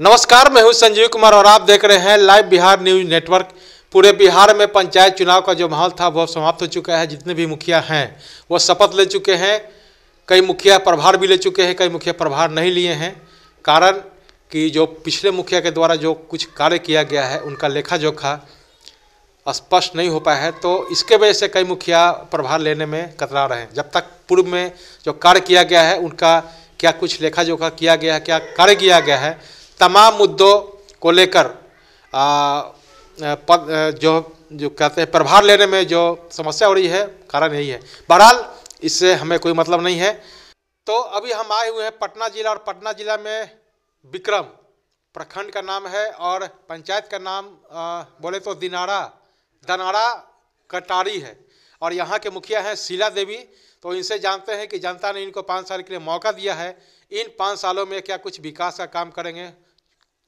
नमस्कार मैं हूं संजीव कुमार और आप देख रहे हैं लाइव बिहार न्यूज नेटवर्क पूरे बिहार में पंचायत चुनाव का जो माहौल था वह समाप्त हो चुका है जितने भी मुखिया हैं वह शपथ ले चुके हैं कई मुखिया प्रभार भी ले चुके हैं कई मुखिया प्रभार नहीं लिए हैं कारण कि जो पिछले मुखिया के द्वारा जो कुछ कार्य किया गया है उनका लेखा जोखा स्पष्ट नहीं हो पाया है तो इसके वजह से कई मुखिया प्रभार लेने में कतरा रहे हैं जब तक पूर्व में जो कार्य किया गया है उनका क्या कुछ लेखा जोखा किया गया है क्या कार्य किया गया है तमाम मुद्दों को लेकर जो जो कहते हैं प्रभार लेने में जो समस्या हो रही है कारण यही है बहरहाल इससे हमें कोई मतलब नहीं है तो अभी हम आए हुए हैं पटना ज़िला और पटना ज़िला में विक्रम प्रखंड का नाम है और पंचायत का नाम आ, बोले तो दिनारा दनारा कटारी है और यहाँ के मुखिया हैं शीला देवी तो इनसे जानते हैं कि जनता ने इनको पाँच साल के लिए मौका दिया है इन पाँच सालों में क्या कुछ विकास का काम करेंगे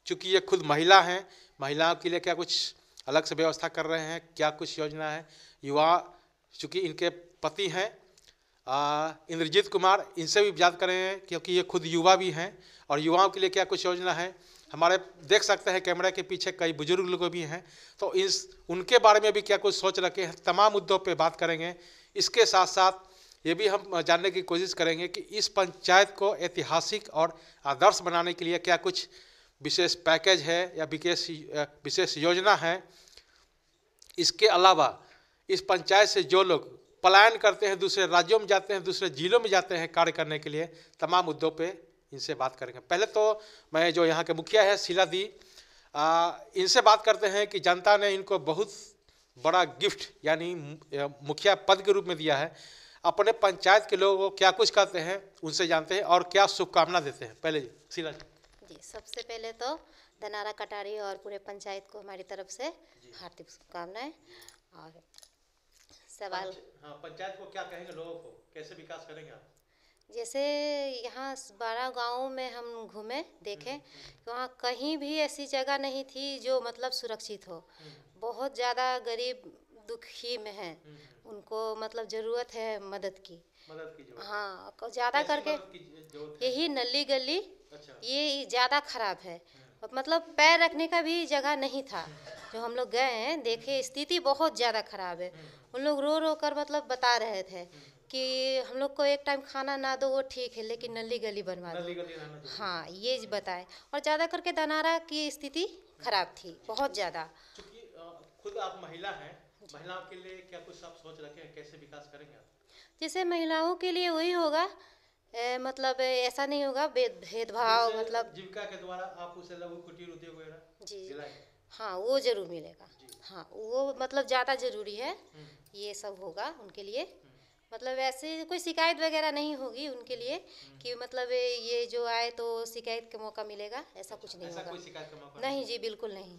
चूँकि ये खुद महिला हैं महिलाओं के लिए क्या कुछ अलग से व्यवस्था कर रहे हैं क्या कुछ योजना है युवा चूँकि इनके पति हैं इंद्रजीत कुमार इनसे भी याद करें क्योंकि ये खुद युवा भी हैं और युवाओं के लिए क्या कुछ योजना है हमारे देख सकते हैं कैमरा के पीछे कई बुजुर्ग लोग भी हैं तो इस उनके बारे में भी क्या कुछ सोच रखे हैं तमाम मुद्दों पे बात करेंगे इसके साथ साथ ये भी हम जानने की कोशिश करेंगे कि इस पंचायत को ऐतिहासिक और आदर्श बनाने के लिए क्या कुछ विशेष पैकेज है या विशेष विशेष योजना है इसके अलावा इस पंचायत से जो लोग पलायन करते हैं दूसरे राज्यों में जाते हैं दूसरे जिलों में जाते हैं कार्य करने के लिए तमाम मुद्दों पे इनसे बात करेंगे पहले तो मैं जो यहाँ के मुखिया है शीला दी आ, इनसे बात करते हैं कि जनता ने इनको बहुत बड़ा गिफ्ट यानी मुखिया पद के रूप में दिया है अपने पंचायत के लोगों को क्या कुछ कहते हैं उनसे जानते हैं और क्या शुभकामना देते हैं पहले शीला जी जी सबसे पहले तो धनारा कटारी और पूरे पंचायत को हमारी तरफ से हार्दिक शुभकामनाएं और सवाल हाँ, पंचायत को क्या कहेंगे लोगों को कैसे विकास करेंगे आप जैसे यहाँ बारह गाँव में हम घूमे देखें हम्म, हम्म, हम्म। वहाँ कहीं भी ऐसी जगह नहीं थी जो मतलब सुरक्षित हो बहुत ज़्यादा गरीब दुखी में है उनको मतलब ज़रूरत है मदद की मदद की हाँ ज़्यादा करके यही नली गली अच्छा। ये ज़्यादा खराब है मतलब पैर रखने का भी जगह नहीं था जो हम लोग गए हैं देखे स्थिति बहुत ज़्यादा खराब है उन लोग रो रो कर मतलब बता रहे थे कि हम लोग को एक टाइम खाना ना दो वो ठीक है लेकिन नली गली बनवा दो हाँ ये बताए और ज़्यादा करके दनारा की स्थिति खराब थी बहुत ज़्यादा खुद आप महिला हैं महिलाओं के लिए क्या कुछ आप सोच रखे हैं कैसे विकास करेंगे आप जैसे महिलाओं के लिए वही होगा ए, मतलब ऐसा नहीं होगा भेदभाव मतलब जीविका के द्वारा आप उसे लघु कुटीर उद्योग जी हाँ वो जरूर मिलेगा हाँ वो मतलब ज़्यादा जरूरी है हम्म। ये सब होगा उनके लिए हम्म। मतलब ऐसे कोई शिकायत वगैरह नहीं होगी उनके लिए हम्म। कि मतलब ये जो आए तो शिकायत का मौका मिलेगा ऐसा कुछ नहीं ऐसा होगा कोई शिकायत का मौका नहीं जी बिल्कुल नहीं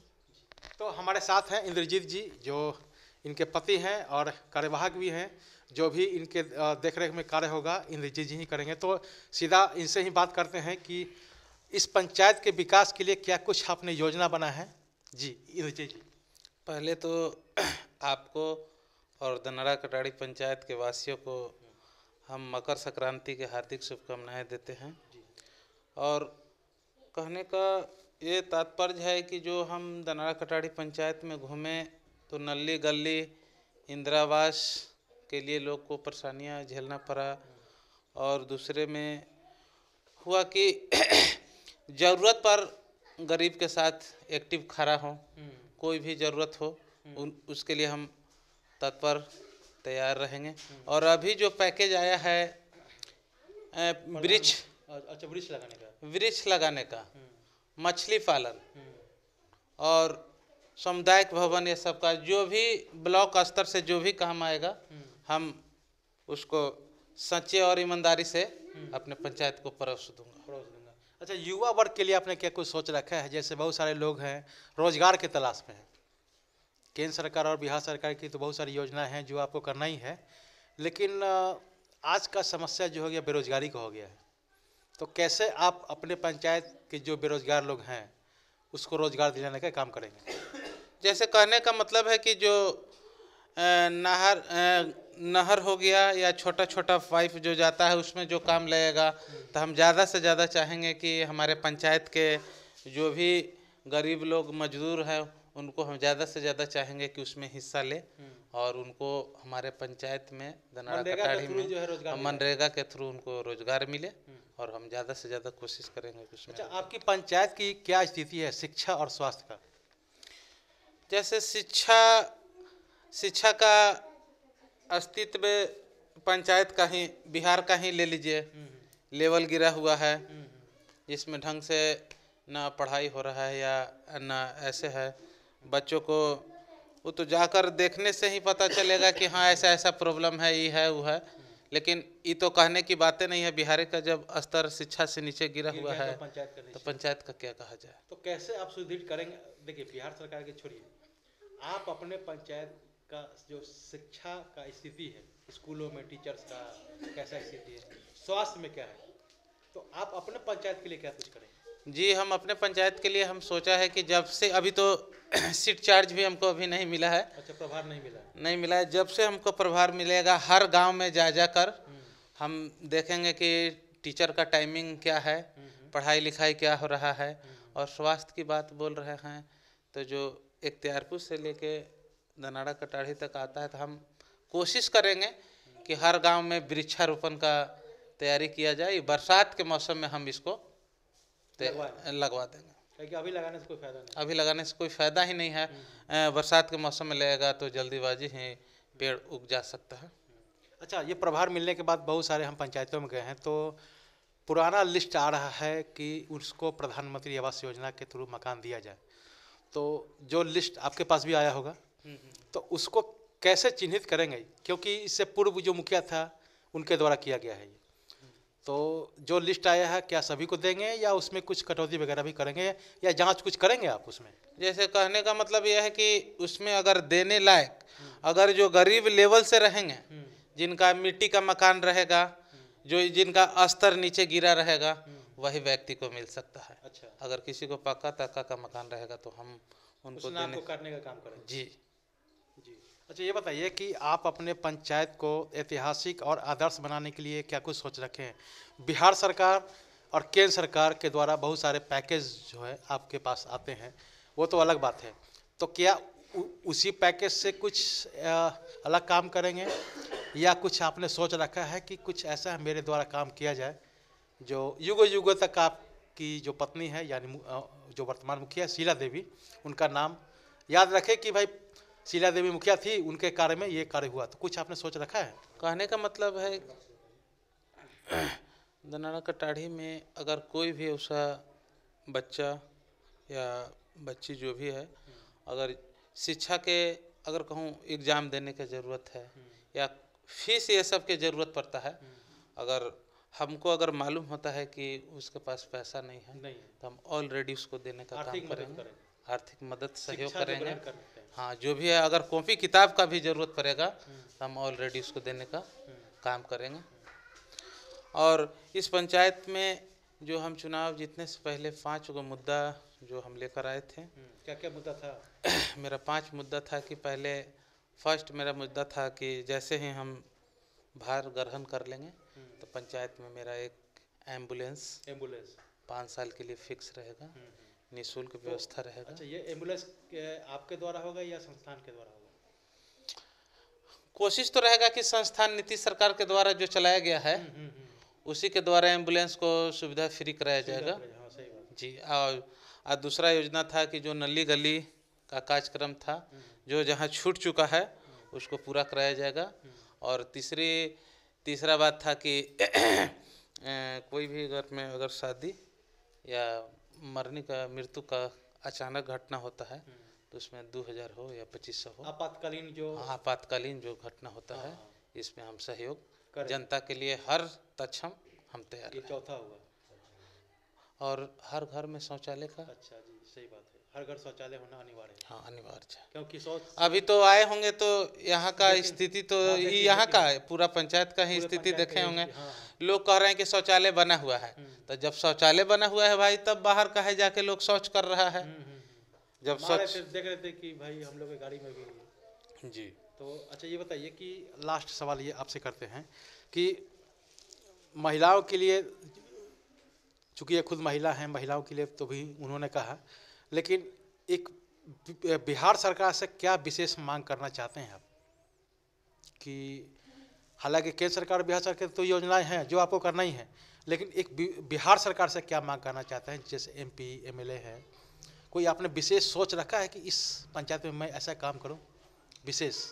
तो हमारे साथ हैं इंद्रजीत जी जो इनके पति हैं और कार्यवाहक भी हैं जो भी इनके देखरेख में कार्य होगा इंद्रजीत जी ही करेंगे तो सीधा इनसे ही बात करते हैं कि इस पंचायत के विकास के लिए क्या कुछ आपने योजना बना है जी इंद्रजीत जी पहले तो आपको और दनरा कटाड़ी पंचायत के वासियों को हम मकर संक्रांति के हार्दिक शुभकामनाएं देते हैं और कहने का ये तात्पर्य है कि जो हम दनरा कटाड़ी पंचायत में घूमें तो नल्ली गली इंदिरावास के लिए लोग को परेशानियाँ झेलना पड़ा और दूसरे में हुआ कि ज़रूरत पर गरीब के साथ एक्टिव खड़ा हो हम्म। कोई भी ज़रूरत हो हम्म। उन उसके लिए हम तत्पर तैयार रहेंगे हम्म। और अभी जो पैकेज आया है वृक्ष अच्छा वृक्ष लगाने का वृक्ष लगाने का मछली पालन और सामुदायिक भवन ये सब का जो भी ब्लॉक स्तर से जो भी काम आएगा हम उसको सच्चे और ईमानदारी से अपने पंचायत को परोस दूंगा परोस दूंगा अच्छा युवा वर्ग के लिए आपने क्या कुछ सोच रखा है जैसे बहुत सारे लोग हैं रोजगार के तलाश में हैं केंद्र सरकार और बिहार सरकार की तो बहुत सारी योजनाएं हैं जो आपको करना ही है लेकिन आज का समस्या जो हो गया बेरोजगारी का हो गया है तो कैसे आप अपने पंचायत के जो बेरोजगार लोग हैं उसको रोजगार दिलाने का काम करेंगे जैसे कहने का मतलब है कि जो नहर नहर हो गया या छोटा छोटा पाइप जो जाता है उसमें जो काम लगेगा तो हम ज़्यादा से ज़्यादा चाहेंगे कि हमारे पंचायत के जो भी गरीब लोग मजदूर हैं उनको हम ज़्यादा से ज़्यादा चाहेंगे कि उसमें हिस्सा ले और उनको हमारे पंचायत में दनाड़ा कटाड़ी में मनरेगा के थ्रू उनको रोजगार मिले और हम ज़्यादा से ज़्यादा कोशिश करेंगे कि उसमें अच्छा आपकी पंचायत की क्या स्थिति है शिक्षा और स्वास्थ्य का जैसे शिक्षा शिक्षा का अस्तित्व पंचायत का ही बिहार का ही ले लीजिए हम्म। लेवल गिरा हुआ है हम्म। जिसमें ढंग से ना पढ़ाई हो रहा है या ना ऐसे है बच्चों को वो तो जाकर देखने से ही पता चलेगा कि हाँ ऐसा ऐसा प्रॉब्लम है ये है वो है लेकिन ये तो कहने की बातें नहीं है बिहार का जब स्तर शिक्षा से नीचे गिरा हुआ तो है तो पंचायत, पंचायत का क्या कहा जाए तो कैसे आप सुदृढ़ करेंगे देखिए बिहार सरकार की छोड़िए आप अपने पंचायत का जो शिक्षा का स्थिति है स्कूलों में टीचर्स का कैसा स्थिति है स्वास्थ्य में क्या है तो आप अपने पंचायत के लिए क्या कुछ करें जी हम अपने पंचायत के लिए हम सोचा है कि जब से अभी तो सीट चार्ज भी हमको अभी नहीं मिला है अच्छा प्रभार नहीं मिला है। नहीं मिला है जब से हमको प्रभार मिलेगा हर गांव में जा जाकर हम्म। हम देखेंगे कि टीचर का टाइमिंग क्या है हम्म। पढ़ाई लिखाई क्या हो रहा है हम्म। और स्वास्थ्य की बात बोल रहे हैं तो जो इख्तियारपुर से लेके दनाड़ा कटाढ़ी तक आता है तो हम कोशिश करेंगे कि हर गांव में वृक्षारोपण का तैयारी किया जाए बरसात के मौसम में हम इसको लगवा देंगे अभी लगाने से कोई फायदा नहीं अभी लगाने से कोई फायदा ही नहीं है हम्म। बरसात के मौसम में लगेगा तो जल्दीबाजी ही पेड़ उग जा सकता है अच्छा ये प्रभार मिलने के बाद बहुत सारे हम पंचायतों में गए हैं तो पुराना लिस्ट आ रहा है कि उसको प्रधानमंत्री आवास योजना के थ्रू मकान दिया जाए तो जो लिस्ट आपके पास भी आया होगा तो उसको कैसे चिन्हित करेंगे क्योंकि इससे पूर्व जो मुखिया था उनके द्वारा किया गया है ये तो जो लिस्ट आया है क्या सभी को देंगे या उसमें कुछ कटौती वगैरह भी करेंगे या जांच कुछ करेंगे आप उसमें जैसे कहने का मतलब यह है कि उसमें अगर देने लायक अगर जो गरीब लेवल से रहेंगे जिनका मिट्टी का मकान रहेगा जो जिनका स्तर नीचे गिरा रहेगा वही व्यक्ति को मिल सकता है अच्छा अगर किसी को पक्का तक्का का मकान रहेगा तो हम उनको देने... करने का काम करें जी अच्छा ये बताइए कि आप अपने पंचायत को ऐतिहासिक और आदर्श बनाने के लिए क्या कुछ सोच रखे हैं बिहार सरकार और केंद्र सरकार के द्वारा बहुत सारे पैकेज जो है आपके पास आते हैं वो तो अलग बात है तो क्या उ, उसी पैकेज से कुछ आ, अलग काम करेंगे या कुछ आपने सोच रखा है कि कुछ ऐसा है मेरे द्वारा काम किया जाए जो युगो युगो तक आपकी जो पत्नी है यानी जो वर्तमान मुखिया शीला देवी उनका नाम याद रखें कि भाई शीला देवी मुखिया थी उनके कार्य में ये कार्य हुआ तो कुछ आपने सोच रखा है कहने का मतलब है दनारा कटाढ़ी में अगर कोई भी उसका बच्चा या बच्ची जो भी है अगर शिक्षा के अगर कहूँ एग्ज़ाम देने की ज़रूरत है या फीस ये सब के ज़रूरत पड़ता है अगर हमको अगर मालूम होता है कि उसके पास पैसा नहीं है नहीं। तो हम ऑलरेडी उसको देने का काम करेंगे आर्थिक मदद सहयोग करेंगे हाँ जो भी है अगर कॉपी किताब का भी ज़रूरत पड़ेगा हम ऑलरेडी उसको देने का काम करेंगे और इस पंचायत में जो हम चुनाव जीतने से पहले पाँच गो मुद्दा जो हम लेकर आए थे हम्म, क्या क्या मुद्दा था मेरा पांच मुद्दा था कि पहले फर्स्ट मेरा मुद्दा था कि जैसे ही हम भार ग्रहण कर लेंगे हम्म। तो पंचायत में मेरा एक एम्बुलेंस एम्बुलेंस पाँच साल के लिए फिक्स रहेगा हम्म, निःशुल्क तो, व्यवस्था रहेगा अच्छा ये एम्बुलेंस आपके द्वारा होगा या संस्थान के द्वारा होगा कोशिश तो रहेगा कि संस्थान नीति सरकार के द्वारा जो चलाया गया है हम्म, हम्म, हम्म। उसी के द्वारा एम्बुलेंस को सुविधा फ्री कराया जाएगा हाँ, जी और, और दूसरा योजना था कि जो नली गली का कार्यक्रम था जो जहाँ छूट चुका है उसको पूरा कराया जाएगा और तीसरी तीसरा बात था कि ए, कोई भी घर में अगर शादी या मरने का मृत्यु का अचानक घटना होता है तो उसमें दो हजार हो या पच्चीस सौ हो आपातकालीन जो हाँ, आपातकालीन जो घटना होता है हाँ। इसमें हम सहयोग जनता के लिए हर तक्षम हम तैयार चौथा हुआ और हर घर में शौचालय का अच्छा जी सही बात है हर घर शौचालय होना अनिवार्य है हाँ अनिवार्य है क्योंकि अभी तो आए होंगे तो यहाँ का स्थिति तो हाँ, यहाँ का है पूरा पंचायत का ही स्थिति देखे होंगे हाँ। लोग कह रहे हैं कि शौचालय बना हुआ है हम्म। तो जब शौचालय बना हुआ है भाई तब बाहर का जाके लोग शौच कर रहा है हम्म, हम्म, जब शौच देख रहे थे कि भाई हम लोग गाड़ी में भी जी तो अच्छा ये बताइए कि लास्ट सवाल ये आपसे करते हैं कि महिलाओं के लिए चूंकि ये खुद महिला हैं महिलाओं के लिए तो भी उन्होंने कहा लेकिन एक बिहार सरकार से क्या विशेष मांग करना चाहते हैं आप कि हालांकि केंद्र सरकार बिहार सरकार तो योजनाएं हैं जो आपको करना ही है लेकिन एक बिहार सरकार से क्या मांग करना चाहते हैं जैसे M P M L A है कोई आपने विशेष सोच रखा है कि इस पंचायत में मैं ऐसा काम करूं विशेष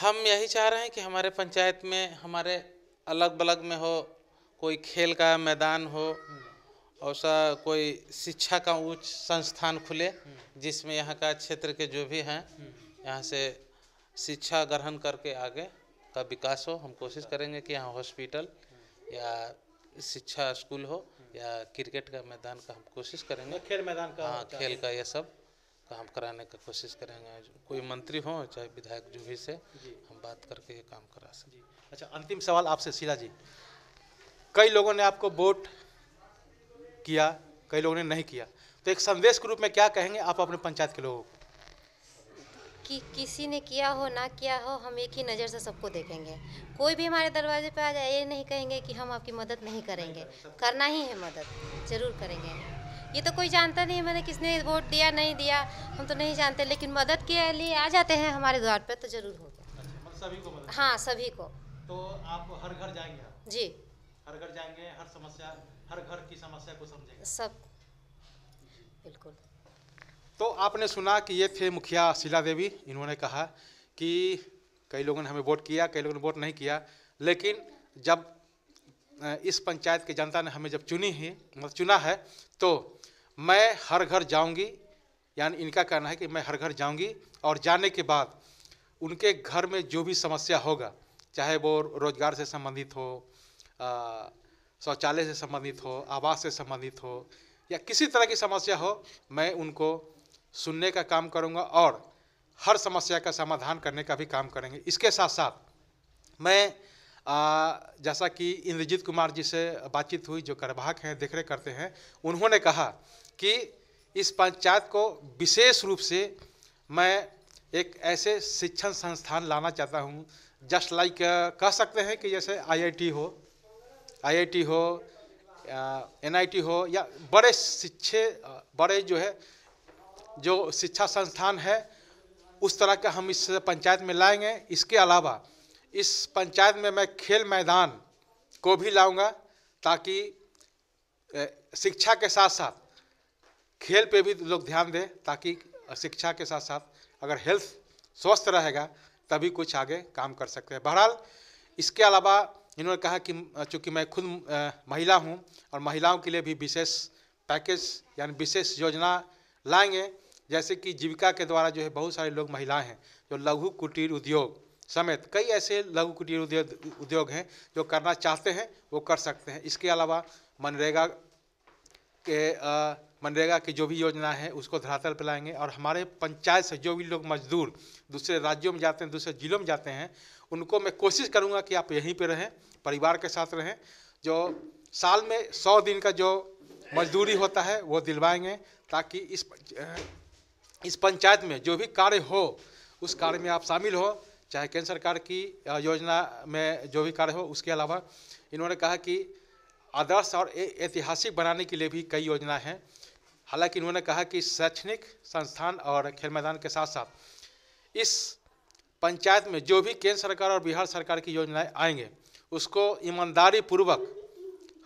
हम यही चाह रहे हैं कि हमारे पंचायत में हमारे अलग बलग में हो कोई खेल का मैदान हो और सा कोई शिक्षा का उच्च संस्थान खुले जिसमें यहाँ का क्षेत्र के जो भी हैं यहाँ से शिक्षा ग्रहण करके आगे का विकास हो हम कोशिश करेंगे कि यहाँ हॉस्पिटल या शिक्षा स्कूल हो या क्रिकेट का मैदान का हम कोशिश करेंगे खेल मैदान का हाँ खेल का यह सब काम कराने का कोशिश करेंगे कोई मंत्री हो चाहे विधायक जो भी से हम बात करके ये काम करा सकें अच्छा अंतिम सवाल आपसे शीला जी कई लोगों ने आपको वोट किया कई लोगों ने नहीं किया तो एक संदेश के रूप में क्या कहेंगे आप अपने पंचायत के लोगों को कि किसी ने किया हो ना किया हो हम एक ही नज़र से सबको देखेंगे कोई भी हमारे दरवाजे पे आ जाए ये नहीं कहेंगे कि हम आपकी मदद नहीं करेंगे करना ही है मदद ज़रूर करेंगे ये तो कोई जानता नहीं मैंने किसने वोट दिया नहीं दिया हम तो नहीं जानते लेकिन मदद के लिए आ जाते हैं हमारे द्वार पर तो ज़रूर होगा अच्छा, मतलब सभी को हाँ सभी को तो आप हर घर जाएंगे जी हर घर जाएंगे हर समस्या हर घर की समस्या को समझेगा सब बिल्कुल तो आपने सुना कि ये थे मुखिया शीला देवी इन्होंने कहा कि कई लोगों ने हमें वोट किया कई लोगों ने वोट नहीं किया लेकिन जब इस पंचायत की जनता ने हमें जब चुनी है मतलब चुना है तो मैं हर घर जाऊंगी यानी इनका कहना है कि मैं हर घर जाऊंगी और जाने के बाद उनके घर में जो भी समस्या होगा चाहे वो रोजगार से संबंधित हो आ, शौचालय से संबंधित हो आवास से संबंधित हो या किसी तरह की समस्या हो मैं उनको सुनने का काम करूँगा और हर समस्या का समाधान करने का भी काम करेंगे इसके साथ साथ मैं आ, जैसा कि इंद्रजीत कुमार जी से बातचीत हुई जो करवाहक हैं देख करते हैं उन्होंने कहा कि इस पंचायत को विशेष रूप से मैं एक ऐसे शिक्षण संस्थान लाना चाहता हूँ जस्ट लाइक कह सकते हैं कि जैसे आईआईटी हो आई हो एनआईटी हो या बड़े शिक्षे बड़े जो है जो शिक्षा संस्थान है उस तरह का हम इस पंचायत में लाएंगे इसके अलावा इस पंचायत में मैं खेल मैदान को भी लाऊंगा ताकि शिक्षा के साथ साथ खेल पे भी लोग ध्यान दें ताकि शिक्षा के साथ साथ अगर हेल्थ स्वस्थ रहेगा तभी कुछ आगे काम कर सकते हैं बहरहाल इसके अलावा इन्होंने कहा कि चूँकि मैं खुद महिला हूँ और महिलाओं के लिए भी विशेष पैकेज यानी विशेष योजना लाएंगे जैसे कि जीविका के द्वारा जो है बहुत सारे लोग महिलाएं हैं जो लघु कुटीर उद्योग समेत कई ऐसे लघु कुटीर उद्योग उद्योग हैं जो करना चाहते हैं वो कर सकते हैं इसके अलावा मनरेगा के आ, मनरेगा की जो भी योजना है उसको धरातल पर लाएंगे और हमारे पंचायत से जो भी लोग मजदूर दूसरे राज्यों में जाते हैं दूसरे ज़िलों में जाते हैं उनको मैं कोशिश करूँगा कि आप यहीं पर रहें परिवार के साथ रहें जो साल में सौ दिन का जो मजदूरी होता है वो दिलवाएंगे ताकि इस इस पंचायत में जो भी कार्य हो उस कार्य में आप शामिल हो चाहे केंद्र सरकार की योजना में जो भी कार्य हो उसके अलावा इन्होंने कहा कि आदर्श और ऐतिहासिक बनाने के लिए भी कई योजनाएं हैं हालांकि इन्होंने कहा कि शैक्षणिक संस्थान और खेल मैदान के साथ साथ इस पंचायत में जो भी केंद्र सरकार और बिहार सरकार की योजनाएं आएंगे उसको ईमानदारी पूर्वक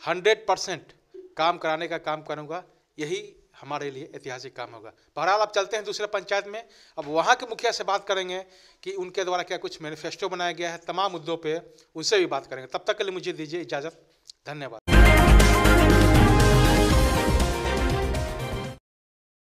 हंड्रेड परसेंट काम कराने का काम करूँगा यही हमारे लिए ऐतिहासिक काम होगा बहरहाल अब चलते हैं दूसरे पंचायत में अब वहाँ के मुखिया से बात करेंगे कि उनके द्वारा क्या कुछ मैनिफेस्टो बनाया गया है तमाम मुद्दों पर उनसे भी बात करेंगे तब तक के लिए मुझे दीजिए इजाज़त धन्यवाद